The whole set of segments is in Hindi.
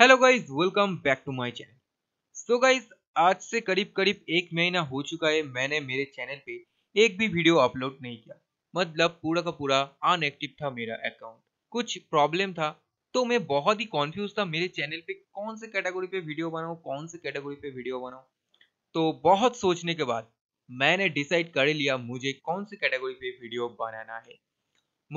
hello guys welcome back to my channel so guys आज से करीब करीब एक महीना हो चुका है मैंने मेरे चैनल पे एक भी वीडियो अपलोड नहीं किया मतलब पूरा का पूरा अनएक्टिव था मेरा अकाउंट कुछ प्रॉब्लम था तो मैं बहुत ही कॉन्फ्यूज था मेरे चैनल पे कौन से कैटेगरी पे वीडियो बनाऊँ कौन से कैटेगरी पे वीडियो बनाऊँ तो बहुत सोचने के बाद मैंने डिसाइड कर लिया मुझे कौन से कैटेगरी पे वीडियो बनाना है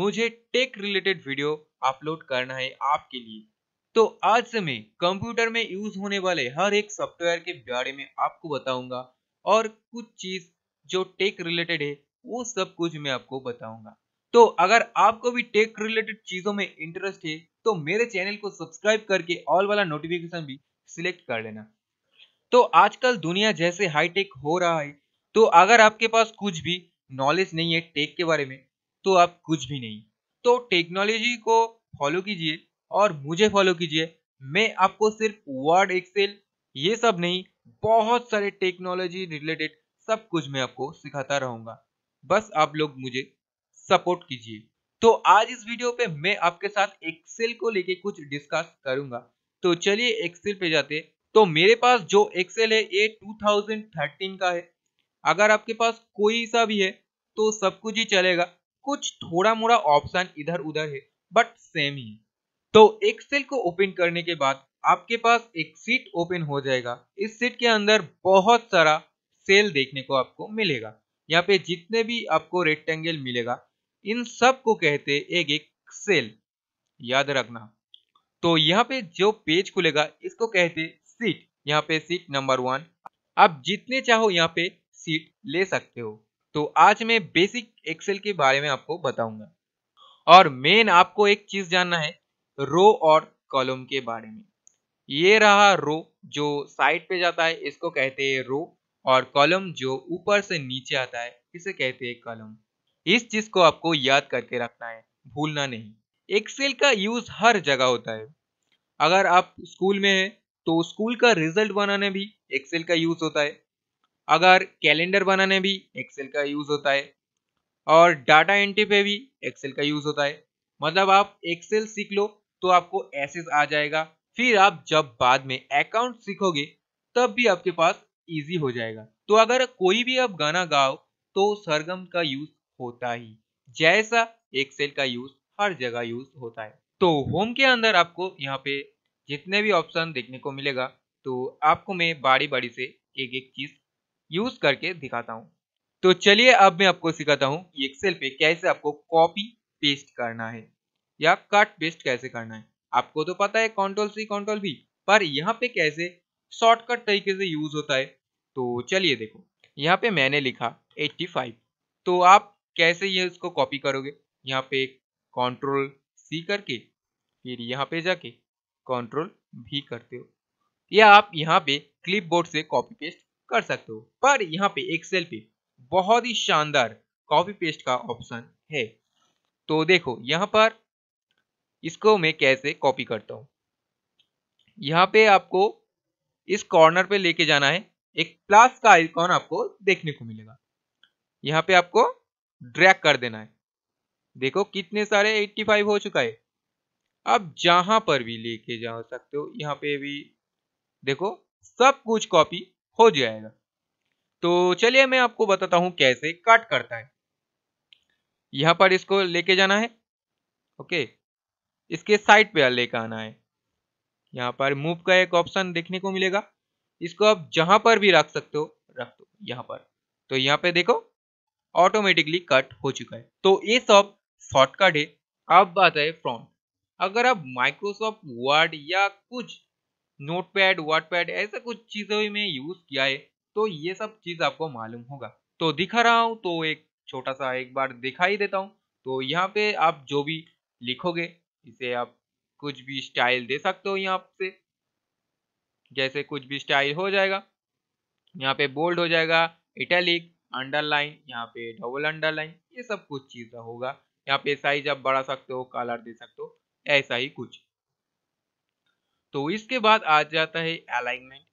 मुझे टेक रिलेटेड वीडियो अपलोड करना है आपके लिए तो आज से मैं कंप्यूटर में यूज होने वाले हर एक सॉफ्टवेयर के बारे में आपको बताऊंगा और कुछ चीज जो टेक रिलेटेड है वो सब कुछ मैं आपको बताऊंगा तो अगर आपको भी टेक रिलेटेड चीजों में इंटरेस्ट है तो मेरे चैनल को सब्सक्राइब करके ऑल वाला नोटिफिकेशन भी सिलेक्ट कर लेना तो आजकल दुनिया जैसे हाईटेक हो रहा है तो अगर आपके पास कुछ भी नॉलेज नहीं है टेक के बारे में तो आप कुछ भी नहीं तो टेक्नोलॉजी को फॉलो कीजिए और मुझे फॉलो कीजिए मैं आपको सिर्फ वर्ड एक्सेल ये सब नहीं बहुत सारे टेक्नोलॉजी रिलेटेड सब कुछ मैं आपको सिखाता रहूंगा बस आप लोग मुझे सपोर्ट कीजिए तो आज इस वीडियो पे मैं आपके साथ एक्सेल को लेके कुछ डिस्कस करूंगा तो चलिए एक्सेल पे जाते तो मेरे पास जो एक्सेल है ये 2013 का है अगर आपके पास कोई सा भी है तो सब कुछ ही चलेगा कुछ थोड़ा मोड़ा ऑप्शन इधर उधर है बट सेम ही है तो एक्सेल को ओपन करने के बाद आपके पास एक सीट ओपन हो जाएगा इस सीट के अंदर बहुत सारा सेल देखने को आपको मिलेगा यहाँ पे जितने भी आपको रेक्टेंगल मिलेगा इन सब को कहते एक एक सेल याद रखना तो यहाँ पे जो पेज खुलेगा इसको कहते सीट यहाँ पे सीट नंबर वन आप जितने चाहो यहाँ पे सीट ले सकते हो तो आज मैं बेसिक एक्सेल के बारे में आपको बताऊंगा और मेन आपको एक चीज जानना है रो और कॉलम के बारे में ये रहा रो जो साइड पे जाता है इसको कहते हैं रो और कॉलम जो ऊपर से नीचे आता है इसे कहते हैं कॉलम इस चीज को आपको याद करके रखना है भूलना नहीं एक्सेल का यूज हर जगह होता है अगर आप स्कूल में है तो स्कूल का रिजल्ट बनाने भी एक्सेल का यूज होता है अगर कैलेंडर बनाने भी एक्सेल का यूज होता है और डाटा एंट्री पे भी एक्सेल का यूज होता है मतलब आप एक्सेल सीख लो तो आपको एसेस आ जाएगा फिर आप जब बाद में अकाउंट सीखोगे तब भी आपके पास इजी हो जाएगा तो अगर कोई भी आप गाना गाओ तो सरगम का यूज होता ही जैसा एक्सेल का यूज हर जगह यूज होता है तो होम के अंदर आपको यहाँ पे जितने भी ऑप्शन देखने को मिलेगा तो आपको मैं बारी बारी से एक एक चीज यूज करके दिखाता हूँ तो चलिए अब मैं आपको सिखाता हूँ एक्सेल पे कैसे आपको कॉपी पेस्ट करना है या कट पेस्ट कैसे करना है आपको तो पता है कंट्रोल सी कंट्रोल भी पर यहाँ पे कैसे शॉर्टकट तरीके से यूज होता है तो चलिए देखो यहाँ पे मैंने लिखा 85 तो आप कैसे ये इसको कॉपी करोगे यहाँ पे कंट्रोल सी करके फिर यहाँ पे जाके कंट्रोल भी करते हो या आप यहाँ पे क्लिपबोर्ड से कॉपी पेस्ट कर सकते हो पर यहाँ पे एक्सेल पे बहुत ही शानदार कॉपी पेस्ट का ऑप्शन है तो देखो यहाँ पर इसको मैं कैसे कॉपी करता हूँ यहाँ पे आपको इस कॉर्नर पे लेके जाना है एक प्लस का आइकॉन आपको देखने को मिलेगा यहाँ पे आपको ड्रैग कर देना है देखो कितने सारे 85 हो चुका है आप जहां पर भी लेके जा सकते हो यहाँ पे भी देखो सब कुछ कॉपी हो जाएगा तो चलिए मैं आपको बताता हूं कैसे कट करता है यहां पर इसको लेके जाना है ओके इसके साइड पे लेकर आना है यहाँ पर मूव का एक ऑप्शन देखने को मिलेगा इसको आप जहां पर भी रख सकते हो रख दो यहाँ पर तो यहाँ पे देखो ऑटोमेटिकली कट हो चुका है तो ये सब शॉर्टकट है अब बात है फ्रंट अगर आप माइक्रोसॉफ्ट वर्ड या कुछ नोटपैड वर्डपैड ऐसा कुछ चीज़ों में यूज़ किया है तो ये सब चीज़ आपको मालूम होगा तो दिखा रहा हूँ तो एक छोटा सा एक बार दिखाई देता हूँ तो यहाँ पे आप जो भी लिखोगे इसे आप कुछ भी स्टाइल दे सकते हो यहाँ से जैसे कुछ भी स्टाइल हो जाएगा यहाँ पे बोल्ड हो जाएगा इटैलिक अंडरलाइन यहाँ पे डबल अंडरलाइन ये सब कुछ चीज़ होगा यहाँ पे साइज आप बढ़ा सकते हो कलर दे सकते हो ऐसा ही कुछ तो इसके बाद आ जाता है अलाइनमेंट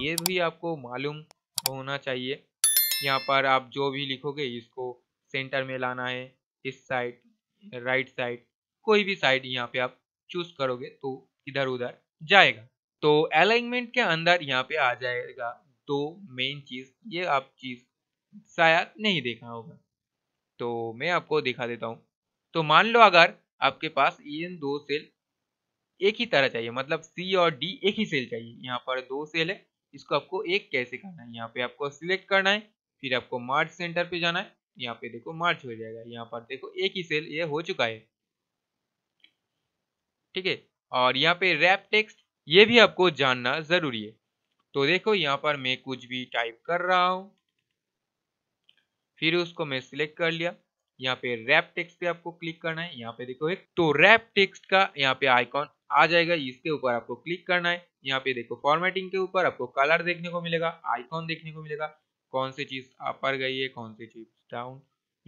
ये भी आपको मालूम होना चाहिए यहाँ पर आप जो भी लिखोगे इसको सेंटर में लाना है इस साइड राइट साइड कोई भी साइड यहाँ पे आप चूज करोगे तो इधर उधर जाएगा तो अलाइनमेंट के अंदर यहाँ पे आ जाएगा दो मेन चीज ये आप चीज शायद नहीं देखा होगा तो मैं आपको दिखा देता हूँ तो मान लो अगर आपके पास इन दो सेल एक ही तरह चाहिए मतलब सी और डी एक ही सेल चाहिए यहाँ पर दो सेल है इसको आपको एक कैसे करना है यहाँ पे आपको सिलेक्ट करना है फिर आपको मार्च सेंटर पे जाना है यहाँ पे देखो मार्च हो जाएगा यहाँ पर देखो एक ही सेल ये हो चुका है ठीक है और यहाँ पे रैप टेक्स्ट ये भी आपको जानना जरूरी है तो देखो यहाँ पर मैं कुछ भी टाइप कर रहा हूं फिर उसको मैं सिलेक्ट कर लिया यहाँ पे रैप टेक्स्ट पे आपको क्लिक करना है यहाँ पे देखो एक तो रैप टेक्स्ट का यहाँ पे आइकॉन आ जाएगा इसके ऊपर आपको क्लिक करना है यहाँ पे देखो फॉर्मेटिंग के ऊपर आपको कलर देखने को मिलेगा आइकॉन देखने को मिलेगा कौन सी चीज अपर गई है कौन सी चीज डाउन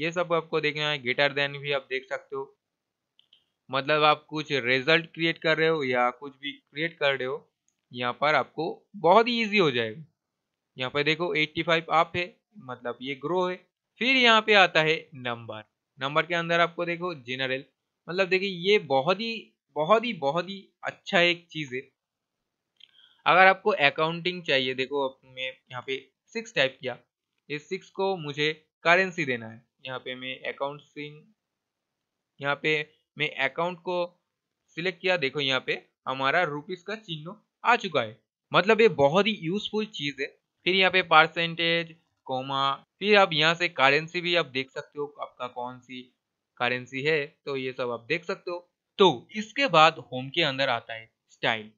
ये सब आपको देखना है गेटर देन भी आप देख सकते हो मतलब आप कुछ रिजल्ट क्रिएट कर रहे हो या कुछ भी क्रिएट कर रहे हो यहाँ पर आपको बहुत ही ईजी हो जाएगा यहाँ पर देखो 85 आप है मतलब ये ग्रो है फिर यहाँ पे आता है नंबर नंबर के अंदर आपको देखो जनरल मतलब देखिए ये बहुत ही बहुत ही बहुत ही अच्छा एक चीज़ है अगर आपको अकाउंटिंग चाहिए देखो मैं यहाँ पे सिक्स टाइप किया इस सिक्स को मुझे करेंसी देना है यहाँ पे मैं अकाउंटिंग यहाँ पे मैं अकाउंट को सिलेक्ट किया देखो यहाँ पे हमारा रुपीस का चिन्ह आ चुका है मतलब ये बहुत ही यूजफुल चीज है फिर यहाँ पे परसेंटेज कोमा फिर आप यहाँ से करेंसी भी आप देख सकते हो आपका कौन सी करेंसी है तो ये सब आप देख सकते हो तो इसके बाद होम के अंदर आता है स्टाइल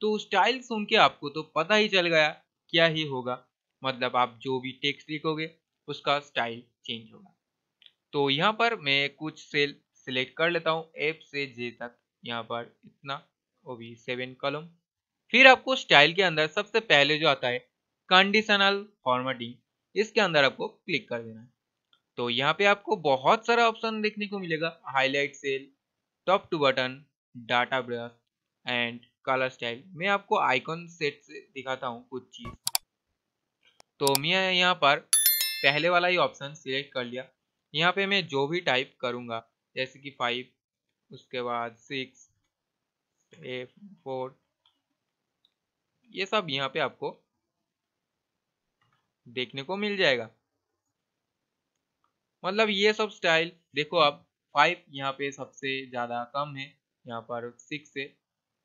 तो स्टाइल सुन के आपको तो पता ही चल गया क्या ही होगा मतलब आप जो भी टेक्स्ट लिखोगे उसका स्टाइल चेंज होगा तो यहाँ पर मैं कुछ सेल सिलेक्ट कर लेता हूँ एफ से जे तक यहाँ पर इतना वो भी सेवन कॉलम फिर आपको स्टाइल के अंदर सबसे पहले जो आता है कंडीशनल फॉर्मेटिंग इसके अंदर आपको क्लिक कर देना है तो यहाँ पे आपको बहुत सारा ऑप्शन देखने को मिलेगा highlight cell top to button data brush and colour style मैं आपको आइकॉन सेट से दिखाता हूँ कुछ चीज़ तो मैं यहाँ पर पहले वाला ही ऑप्शन सिलेक्ट कर लिया यहाँ पे मैं जो भी टाइप करूंगा जैसे कि फाइव उसके बाद सिक्स फोर ये सब यहाँ पे आपको देखने को मिल जाएगा मतलब ये सब स्टाइल देखो आप फाइव यहाँ पे सबसे ज़्यादा कम है यहाँ पर सिक्स है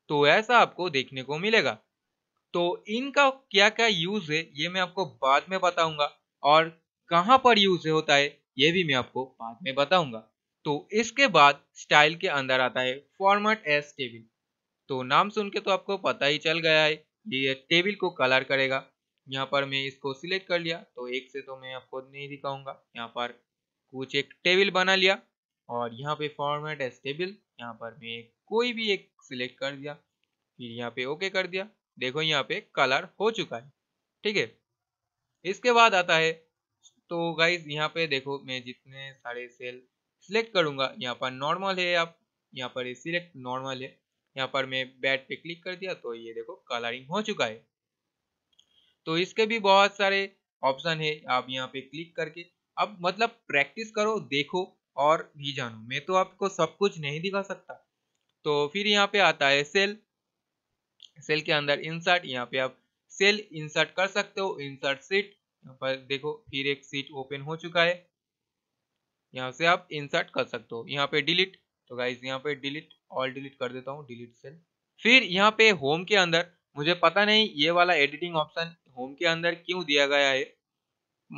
तो ऐसा आपको देखने को मिलेगा तो इनका क्या क्या यूज़ है ये मैं आपको बाद में बताऊंगा और कहाँ पर यूज़ होता है ये भी मैं आपको बाद में बताऊंगा तो इसके बाद स्टाइल के अंदर आता है फॉर्मेट एस टेबल तो नाम सुन के तो आपको पता ही चल गया है ये टेबल को कलर करेगा यहाँ पर मैं इसको सिलेक्ट कर लिया तो एक से तो मैं आपको नहीं दिखाऊंगा यहाँ पर कुछ एक टेबल बना लिया और यहाँ पे फॉर्मेट एस टेबल यहाँ पर मैं कोई भी एक सिलेक्ट कर दिया फिर यहाँ पे ओके कर दिया देखो यहाँ पे कलर हो चुका है ठीक है इसके बाद आता है तो गाइज यहाँ पे देखो मैं जितने सारे सेल सिलेक्ट करूंगा यहाँ पर नॉर्मल है आप यहाँ पर ये सिलेक्ट नॉर्मल है यहाँ पर मैं बैट पे क्लिक कर दिया तो ये देखो कलरिंग हो चुका है तो इसके भी बहुत सारे ऑप्शन है आप यहाँ पे क्लिक करके अब मतलब प्रैक्टिस करो देखो और भी जानो मैं तो आपको सब कुछ नहीं दिखा सकता तो फिर यहाँ पे आता है सेल सेल के अंदर इंसर्ट यहाँ पे आप सेल इंसर्ट कर सकते हो इंसर्ट सीट यहाँ पर देखो फिर एक सीट ओपन हो चुका है यहाँ से आप इंसर्ट कर सकते हो यहाँ पे डिलीट तो गाइज यहाँ पे डिलीट ऑल डिलीट कर देता हूँ डिलीट सेल फिर यहाँ पे होम के अंदर मुझे पता नहीं ये वाला एडिटिंग ऑप्शन होम के अंदर क्यों दिया गया है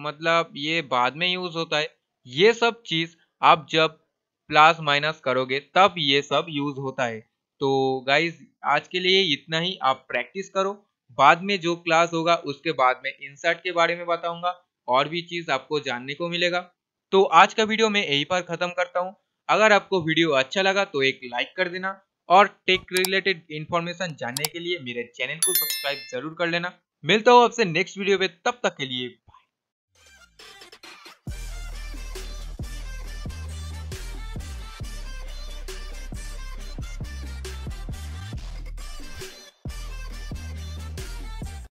मतलब ये बाद में यूज होता है ये सब चीज आप जब प्लस माइनस करोगे तब ये सब यूज होता है तो गाइज आज के लिए इतना ही आप प्रैक्टिस करो बाद में जो क्लास होगा उसके बाद में इंसर्ट के बारे में बताऊंगा और भी चीज आपको जानने को मिलेगा तो आज का वीडियो मैं यहीं पर ख़त्म करता हूँ अगर आपको वीडियो अच्छा लगा तो एक लाइक कर देना और टेक रिलेटेड इन्फॉर्मेशन जानने के लिए मेरे चैनल को सब्सक्राइब जरूर कर लेना मिलता हूँ आपसे नेक्स्ट वीडियो में तब तक के लिए